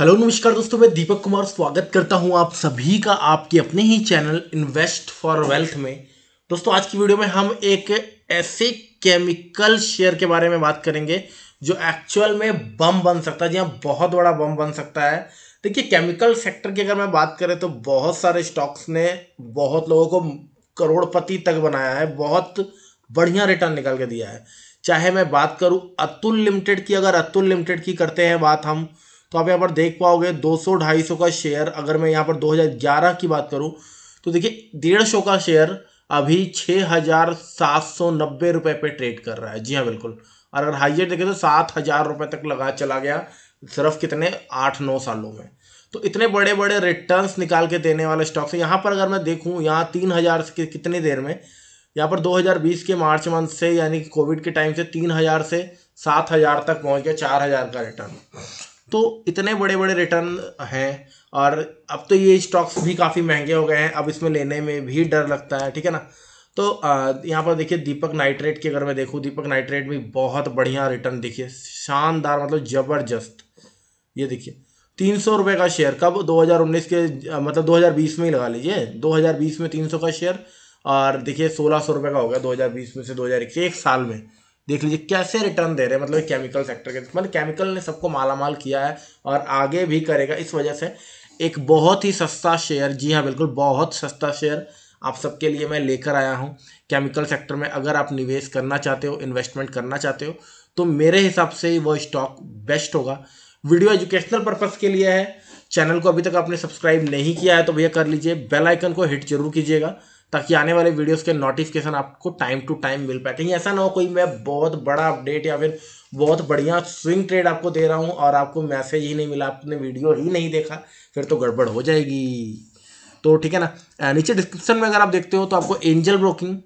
hello नमस्कार दोस्तों मैं दीपक कुमार स्वागत करता हूं आप सभी का आपके अपने ही चैनल इन्वेस्ट फॉर वेल्थ में दोस्तों आज की वीडियो में हम एक ऐसे केमिकल शेयर के बारे में बात करेंगे जो एक्चुअल में बम बन सकता है जी हाँ बहुत बड़ा बम बन सकता है देखिए केमिकल सेक्टर की अगर मैं बात करें तो बहुत सारे स्टॉक्स ने बहुत लोगों को करोड़पति तक बनाया है बहुत बढ़िया रिटर्न निकाल के दिया है चाहे मैं बात करूँ अतुल लिमिटेड की अगर अतुल लिमिटेड की करते हैं बात हम तो आप यहाँ पर देख पाओगे 200 250 का शेयर अगर मैं यहाँ पर 2011 की बात करूँ तो देखिए डेढ़ सौ का शेयर अभी छः हज़ार सात सौ नब्बे रुपये पे ट्रेड कर रहा है जी हाँ बिल्कुल और अगर हाइयर देखें तो सात हज़ार रुपये तक लगा चला गया सिर्फ कितने आठ नौ सालों में तो इतने बड़े बड़े रिटर्न्स निकाल के देने वाले स्टॉक्स हैं यहाँ पर अगर मैं देखूँ यहाँ तीन हज़ार से कितनी देर में यहाँ पर 2020 के मार्च मंथ से यानी कि कोविड के टाइम से तीन हज़ार से सात हज़ार तक पहुँच गया चार हज़ार का रिटर्न तो इतने बड़े बड़े रिटर्न हैं और अब तो ये स्टॉक्स भी काफ़ी महंगे हो गए हैं अब इसमें लेने में भी डर लगता है ठीक है ना तो यहाँ पर देखिए दीपक नाइट्रेट की अगर मैं देखूँ दीपक नाइट्रेट भी बहुत बढ़िया रिटर्न देखिए शानदार मतलब ज़बरदस्त ये देखिए तीन सौ रुपये का शेयर कब 2019 के मतलब 2020 में ही लगा लीजिए 2020 में 300 का शेयर और देखिए सोलह सौ रुपये का हो गया 2020 में से दो एक साल में देख लीजिए कैसे रिटर्न दे रहे हैं मतलब केमिकल सेक्टर के मतलब केमिकल ने सबको मालामाल किया है और आगे भी करेगा इस वजह से एक बहुत ही सस्ता शेयर जी हाँ बिल्कुल बहुत सस्ता शेयर आप सबके लिए मैं लेकर आया हूँ केमिकल सेक्टर में अगर आप निवेश करना चाहते हो इन्वेस्टमेंट करना चाहते हो तो मेरे हिसाब से वो स्टॉक बेस्ट होगा वीडियो एजुकेशनल पर्पज़ के लिए है चैनल को अभी तक आपने सब्सक्राइब नहीं किया है तो भैया कर लीजिए बेल आइकन को हिट जरूर कीजिएगा ताकि आने वाले वीडियोस के नोटिफिकेशन आपको टाइम टू टाइम मिल पाए कहीं ऐसा ना हो कोई मैं बहुत बड़ा अपडेट या फिर बहुत बढ़िया स्विंग ट्रेड आपको दे रहा हूँ और आपको मैसेज ही नहीं मिला आपने वीडियो ही नहीं देखा फिर तो गड़बड़ हो जाएगी तो ठीक है ना नीचे डिस्क्रिप्शन में अगर आप देखते हो तो आपको Angel Broking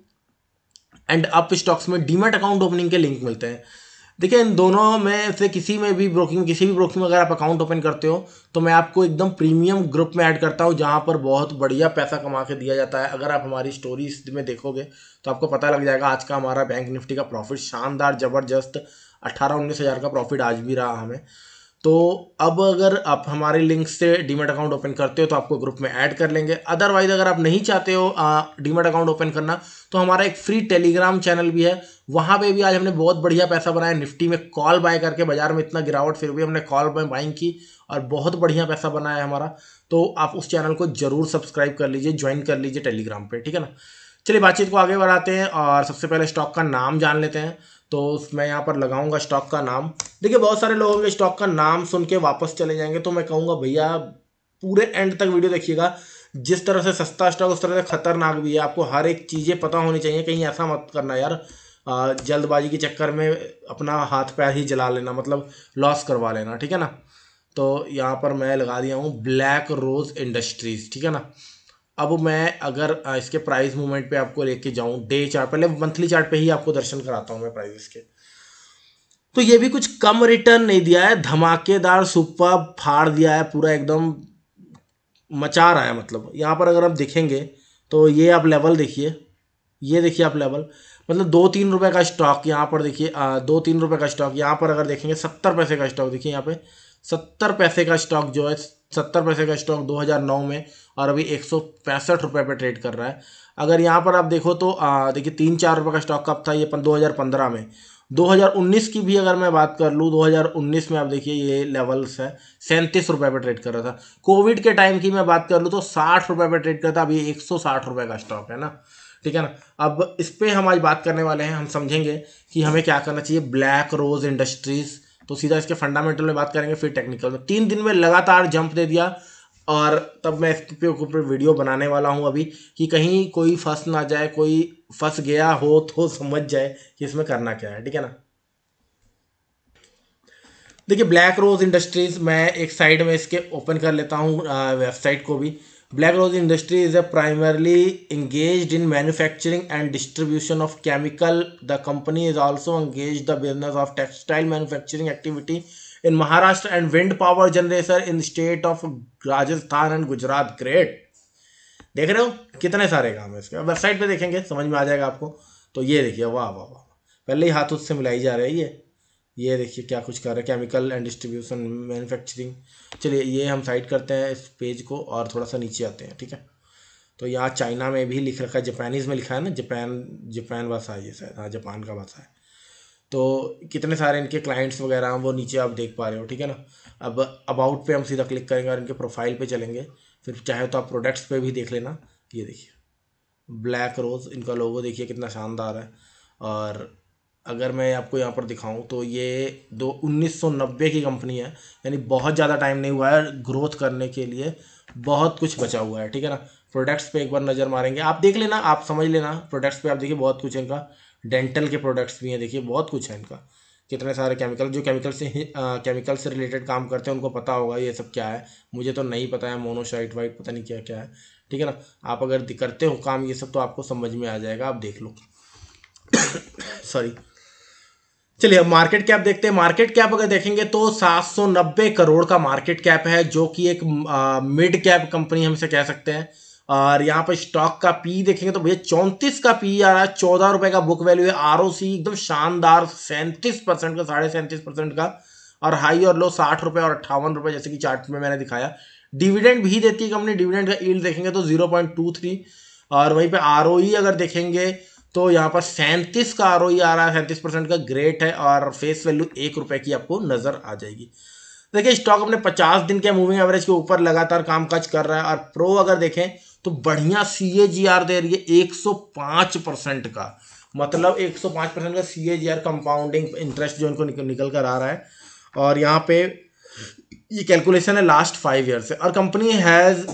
and Upstox में डीमेट अकाउंट ओपनिंग के लिंक मिलते हैं देखिए इन दोनों में से किसी में भी ब्रोकिंग किसी भी ब्रोकिंग में अगर आप अकाउंट ओपन करते हो तो मैं आपको एकदम प्रीमियम ग्रुप में ऐड करता हूँ जहाँ पर बहुत बढ़िया पैसा कमा के दिया जाता है अगर आप हमारी स्टोरीज में देखोगे तो आपको पता लग जाएगा आज का हमारा बैंक निफ्टी का प्रॉफिट शानदार ज़बरदस्त अट्ठारह उन्नीस हज़ार का प्रॉफिट आज भी रहा हमें तो अब अगर आप हमारे लिंक से डीमेट अकाउंट ओपन करते हो तो आपको ग्रुप में ऐड कर लेंगे अदरवाइज अगर आप नहीं चाहते हो डीमेट अकाउंट ओपन करना तो हमारा एक फ्री टेलीग्राम चैनल भी है वहाँ पे भी आज हमने बहुत बढ़िया पैसा बनाया निफ्टी में कॉल बाय करके बाजार में इतना गिरावट फिर भी हमने कॉल में बाइंग की और बहुत बढ़िया पैसा बनाया हमारा तो आप उस चैनल को जरूर सब्सक्राइब कर लीजिए ज्वाइन कर लीजिए टेलीग्राम पर ठीक है ना चलिए बातचीत को आगे बढ़ाते हैं और सबसे पहले स्टॉक का नाम जान लेते हैं तो मैं यहाँ पर लगाऊंगा स्टॉक का नाम देखिए बहुत सारे लोग होंगे स्टॉक का नाम सुन के वापस चले जाएंगे तो मैं कहूँगा भैया पूरे एंड तक वीडियो देखिएगा जिस तरह से सस्ता स्टॉक उस तरह से खतरनाक भी है आपको हर एक चीज़ें पता होनी चाहिए कहीं ऐसा मत करना यार जल्दबाजी के चक्कर में अपना हाथ पैर ही जला लेना मतलब लॉस करवा लेना ठीक है ना तो यहाँ पर मैं लगा दिया हूँ ब्लैक रोज़ इंडस्ट्रीज़ ठीक है ना अब मैं अगर इसके प्राइस मूवमेंट पे आपको लेके जाऊं डे चार्ट पहले मंथली चार्ट पे ही आपको दर्शन कराता हूं मैं प्राइस के तो ये भी कुछ कम रिटर्न नहीं दिया है धमाकेदार सुपर फाड़ दिया है पूरा एकदम मचा रहा है मतलब यहाँ पर अगर आप देखेंगे तो ये आप लेवल देखिए ये देखिए आप लेवल मतलब दो तीन रुपए का स्टॉक यहाँ पर देखिए दो तीन रुपए का स्टॉक यहाँ पर अगर देखेंगे सत्तर पैसे का स्टॉक देखिए यहाँ पे सत्तर पैसे का स्टॉक जो है सत्तर पैसे का स्टॉक 2009 में और अभी एक सौ पैंसठ रुपये पर ट्रेड कर रहा है अगर यहाँ पर आप देखो तो देखिए तीन चार रुपये का स्टॉक कब था ये दो हज़ार पंद्रह में 2019 की भी अगर मैं बात कर लूँ 2019 में आप देखिए ये लेवल्स है सैंतीस रुपये पर ट्रेड कर रहा था कोविड के टाइम की मैं बात कर लूँ तो साठ रुपये पर ट्रेड करता अभी एक सौ साठ रुपये का स्टॉक है ना ठीक है ना अब इस पर हम आज बात करने वाले हैं हम समझेंगे कि हमें क्या करना चाहिए ब्लैक रोज इंडस्ट्रीज़ तो सीधा इसके फंडामेंटल में बात करेंगे फिर टेक्निकल में तो तीन दिन में लगातार जंप दे दिया और तब मैं इसके ऊपर वीडियो बनाने वाला हूँ अभी कि कहीं कोई फंस ना जाए कोई फंस गया हो तो समझ जाए कि इसमें करना क्या है ठीक है ना देखिए ब्लैक रोज इंडस्ट्रीज मैं एक साइड में इसके ओपन कर लेता हूँ वेबसाइट को भी Black Rose industry is a primarily engaged in manufacturing and distribution of chemical the company is also engaged the business of textile manufacturing activity in Maharashtra and wind power generator in state of Rajasthan and Gujarat great देख रहे हो कितने सारे काम है इसके website पे देखेंगे समझ में आ जाएगा आपको तो ये देखिए वाह वाह वाह पहले ही हाथ उससे मिलाई जा रही है ये ये देखिए क्या कुछ कर रहा है केमिकल एंड डिस्ट्रीब्यूशन मैन्युफैक्चरिंग चलिए ये हम साइड करते हैं इस पेज को और थोड़ा सा नीचे आते हैं ठीक है तो यहाँ चाइना में भी लिख रखा है जापानीज़ में लिखा है ना जापान जापान भाषा है ये शायद हाँ जापान का भाषा है तो कितने सारे इनके क्लाइंट्स वगैरह हैं वो नीचे आप देख पा रहे हो ठीक है ना अब अबाउट पे हम सीधा क्लिक करेंगे और इनके प्रोफाइल पे चलेंगे फिर चाहे तो आप प्रोडक्ट्स पे भी देख लेना ये देखिए ब्लैक रोज़ इनका लोगो देखिए कितना शानदार है और अगर मैं आपको यहाँ पर दिखाऊँ तो ये दो उन्नीस की कंपनी है यानी बहुत ज़्यादा टाइम नहीं हुआ है ग्रोथ करने के लिए बहुत कुछ बचा हुआ है ठीक है ना प्रोडक्ट्स पे एक बार नज़र मारेंगे आप देख लेना आप समझ लेना प्रोडक्ट्स पे आप देखिए बहुत कुछ है इनका डेंटल के प्रोडक्ट्स भी हैं देखिए बहुत कुछ है इनका कितने सारे केमिकल जो केमिकल से केमिकल से रिलेटेड काम करते हैं उनको पता होगा ये सब क्या है मुझे तो नहीं पता है मोनोशाइट वाइट पता नहीं क्या क्या है ठीक है ना आप अगर करते हो काम ये सब तो आपको समझ में आ जाएगा आप देख लो सॉरी चलिए अब मार्केट कैप देखते हैं मार्केट कैप अगर देखेंगे तो 790 करोड़ का मार्केट कैप है जो कि एक मिड कैप कंपनी हम इसे कह सकते हैं और यहाँ पर स्टॉक का पी देखेंगे तो भैया चौंतीस का पी आ रहा है चौदह रुपए का बुक वैल्यू है आर एकदम शानदार सैंतीस परसेंट का साढ़े सैंतीस परसेंट का और हाई और लो साठ रुपए और अट्ठावन रुपये जैसे कि चार्ट में मैंने दिखाया डिविडेंड भी देती है कंपनी डिविडेंड का ईल्ड देखेंगे तो जीरो पॉइंट टू थ्री और वहीं पर आर e अगर देखेंगे तो यहाँ पर सैंतीस का आर e आ रहा है सैंतीस परसेंट का ग्रेट है और फेस वैल्यू एक रुपये की आपको नज़र आ जाएगी देखिए स्टॉक अपने पचास दिन के मूविंग एवरेज के ऊपर लगातार कामकाज कर रहा है और प्रो अगर देखें तो बढ़िया सी ए जी आर दे रही है एक सौ पाँच परसेंट का मतलब एक सौ पाँच परसेंट का C A G R compounding interest जो इनको निकल कर आ रहा है और यहाँ पे ये कैलकुलेशन है लास्ट फाइव ईयर से और company has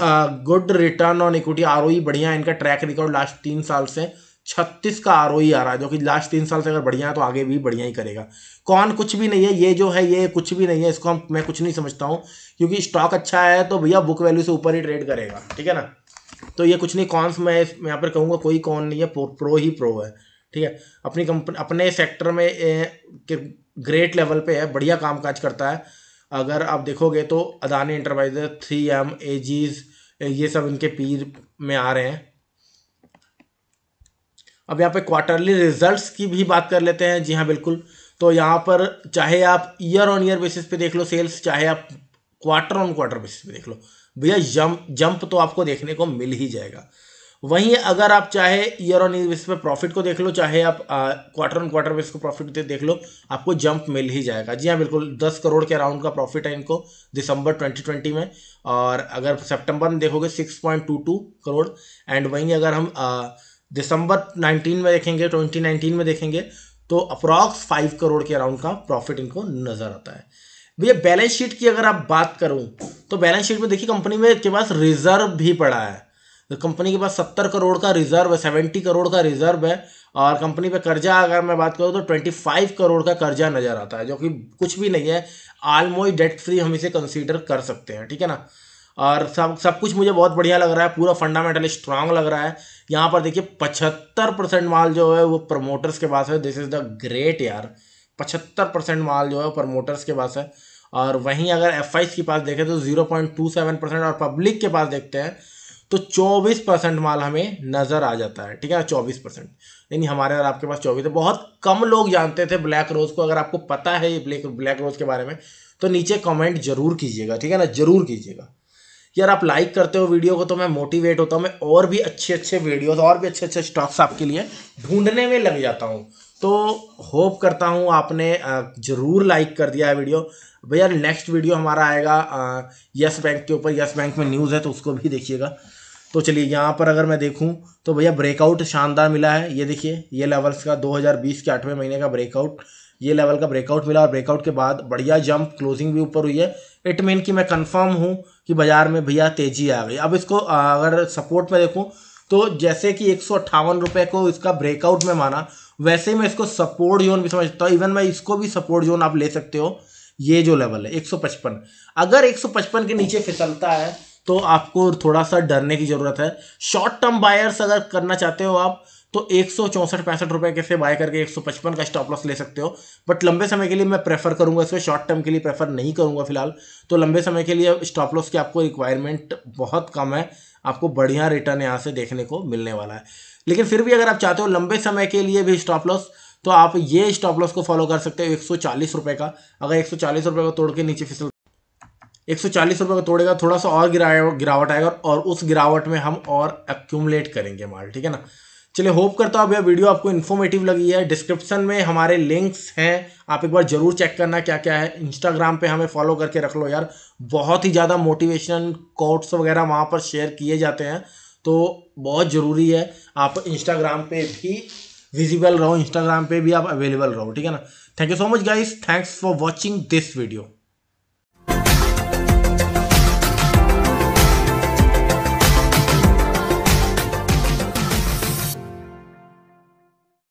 good return on equity आर बढ़िया इनका ट्रैक रिकॉर्ड लास्ट तीन साल से छत्तीस का आर आ रहा है जो कि लास्ट तीन साल से अगर बढ़िया है तो आगे भी बढ़िया ही करेगा कौन कुछ भी नहीं है ये जो है ये कुछ भी नहीं है इसको हम मैं कुछ नहीं समझता हूँ क्योंकि स्टॉक अच्छा है तो भैया बुक वैल्यू से ऊपर ही ट्रेड करेगा ठीक है ना तो ये कुछ नहीं कॉन्स मैं यहाँ पर कहूँगा कोई कौन नहीं है प्रो ही प्रो है ठीक है अपनी कंपनी अपने सेक्टर में के ग्रेट लेवल पे है बढ़िया काम काज करता है अगर आप देखोगे तो अदानी इंटरप्राइजेस थ्री एम एजीज ये सब इनके पीर में आ रहे हैं अब यहाँ पे क्वार्टरली रिजल्ट्स की भी बात कर लेते हैं जी हाँ बिल्कुल तो यहाँ पर चाहे आप ईयर ऑन ईयर बेसिस पे देख लो सेल्स चाहे आप क्वार्टर ऑन क्वार्टर बेसिस पे देख लो भैया जंप जंप तो आपको देखने को मिल ही जाएगा वहीं अगर आप चाहे ईयर ऑन ईयर बेसिस पे प्रॉफिट को देख लो चाहे आप क्वार्टर ऑन क्वार्टर बेसिस को प्रॉफिट देख लो आपको जंप मिल ही जाएगा जी हाँ बिल्कुल दस करोड़ के अराउंड का प्रॉफिट है इनको दिसंबर ट्वेंटी में और अगर सेप्टेम्बर में देखोगे टू करोड़ एंड वहीं अगर हम आ, दिसंबर 19 में देखेंगे 2019 में देखेंगे तो अप्रॉक्स फाइव करोड़ के अराउंड का प्रॉफिट इनको नजर आता है भैया बैलेंस शीट की अगर आप बात करूं तो बैलेंस शीट में देखिए कंपनी में के पास रिजर्व भी पड़ा है तो कंपनी के पास सत्तर करोड़ का रिजर्व है सेवेंटी करोड़ का रिजर्व है और कंपनी पे कर्जा अगर मैं बात करूँ तो ट्वेंटी फाइव करोड़ का कर्जा नज़र आता है जो कि कुछ भी नहीं है आलमोई डेट फ्री हम इसे कंसीडर कर सकते हैं ठीक है ना और सब सब कुछ मुझे बहुत बढ़िया लग रहा है पूरा फंडामेंटल स्ट्रांग लग रहा है यहाँ पर देखिए पचहत्तर परसेंट माल जो है वो प्रमोटर्स के पास है दिस इज़ द ग्रेट यार पचहत्तर परसेंट माल जो है प्रमोटर्स के पास है और वहीं अगर एफ के पास देखें तो zero point two seven percent और पब्लिक के पास देखते हैं तो चौबीस परसेंट माल हमें नज़र आ जाता है ठीक है चौबीस परसेंट यानी हमारे और आपके पास चौबीस है बहुत कम लोग जानते थे ब्लैक रोज़ को अगर आपको पता है ये ब्लैक ब्लैक रोज़ के बारे में तो नीचे कमेंट जरूर कीजिएगा ठीक है ना जरूर कीजिएगा यार आप लाइक करते हो वीडियो को तो मैं मोटिवेट होता हूँ मैं और भी अच्छे अच्छे वीडियोज और भी अच्छे अच्छे स्टॉक्स आपके लिए ढूंढने में लग जाता हूँ तो होप करता हूँ आपने ज़रूर लाइक कर दिया है वीडियो भैया नेक्स्ट वीडियो हमारा आएगा यस बैंक के ऊपर यस बैंक में न्यूज़ है तो उसको भी देखिएगा तो चलिए यहाँ पर अगर मैं देखूँ तो भैया ब्रेकआउट शानदार मिला है ये देखिए ये लेवल्स का 2020 के आठवें महीने का ब्रेकआउट ये लेवल का ब्रेकआउट मिला और ब्रेकआउट के बाद बढ़िया जंप क्लोजिंग भी ऊपर हुई है इट मीन कि मैं कंफर्म हूँ कि बाजार में भैया तेजी आ गई अब इसको अगर सपोर्ट में देखूँ तो जैसे कि एक रुपए को इसका ब्रेकआउट में माना वैसे ही मैं इसको सपोर्ट जोन भी समझता हूँ इवन मैं इसको भी सपोर्ट जोन आप ले सकते हो ये जो लेवल है 155 अगर 155 के नीचे फिसलता है तो आपको थोड़ा सा डरने की ज़रूरत है शॉर्ट टर्म बायर्स अगर करना चाहते हो आप तो एक सौ चौंसठ पैंसठ रुपए कैसे बाय करके एक सौ पचपन का स्टॉप लॉस ले सकते हो बट लंबे समय के लिए मैं प्रेफर करूंगा इसमें शॉर्ट टर्म के लिए प्रेफर नहीं करूंगा फिलहाल तो लंबे समय के लिए स्टॉप लॉस की आपको रिक्वायरमेंट बहुत कम है आपको बढ़िया रिटर्न यहाँ से देखने को मिलने वाला है लेकिन फिर भी अगर आप चाहते हो लंबे समय के लिए भी स्टॉप लॉस तो आप ये स्टॉप लॉस को फॉलो कर सकते हो एक सौ का अगर एक सौ को तोड़ के नीचे फिसल एक सौ चालीस रुपये का तोड़ेगा थोड़ा सा और गिरावट आएगा और उस गिरावट में हम और एक्यूमलेट करेंगे माल ठीक है ना चलिए होप करता हूँ अब यह वीडियो आपको इन्फॉर्मेटिव लगी है डिस्क्रिप्शन में हमारे लिंक्स हैं आप एक बार जरूर चेक करना क्या क्या है इंस्टाग्राम पे हमें फॉलो करके रख लो यार बहुत ही ज़्यादा मोटिवेशनल कोट्स वगैरह वहाँ पर शेयर किए जाते हैं तो बहुत ज़रूरी है आप इंस्टाग्राम पर भी विजिबल रहो इंस्टाग्राम पर भी आप अवेलेबल रहो ठीक है ना thank you so much guys thanks for watching this video